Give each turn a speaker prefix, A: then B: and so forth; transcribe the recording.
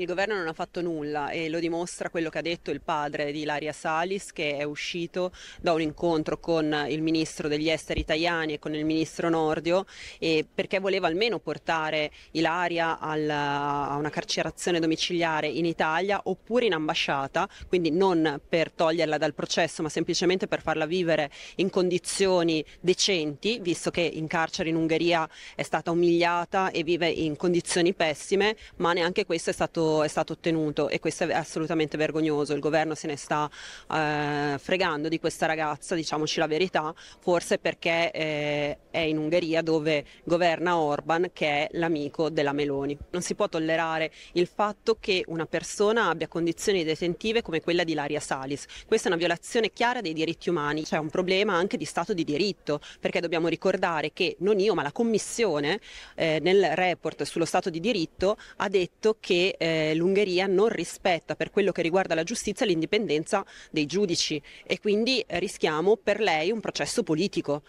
A: Il governo non ha fatto nulla e lo dimostra quello che ha detto il padre di Ilaria Salis che è uscito da un incontro con il ministro degli esteri italiani e con il ministro Nordio perché voleva almeno portare Ilaria alla, a una carcerazione domiciliare in Italia oppure in ambasciata, quindi non per toglierla dal processo ma semplicemente per farla vivere in condizioni decenti, visto che in carcere in Ungheria è stata umiliata e vive in condizioni pessime, ma neanche questo è stato è stato ottenuto e questo è assolutamente vergognoso, il governo se ne sta eh, fregando di questa ragazza, diciamoci la verità, forse perché eh, è in Ungheria dove governa Orban che è l'amico della Meloni. Non si può tollerare il fatto che una persona abbia condizioni detentive come quella di Laria Salis. Questa è una violazione chiara dei diritti umani, c'è un problema anche di Stato di diritto, perché dobbiamo ricordare che non io ma la Commissione eh, nel report sullo Stato di diritto ha detto che eh, l'Ungheria non rispetta per quello che riguarda la giustizia l'indipendenza dei giudici e quindi rischiamo per lei un processo politico.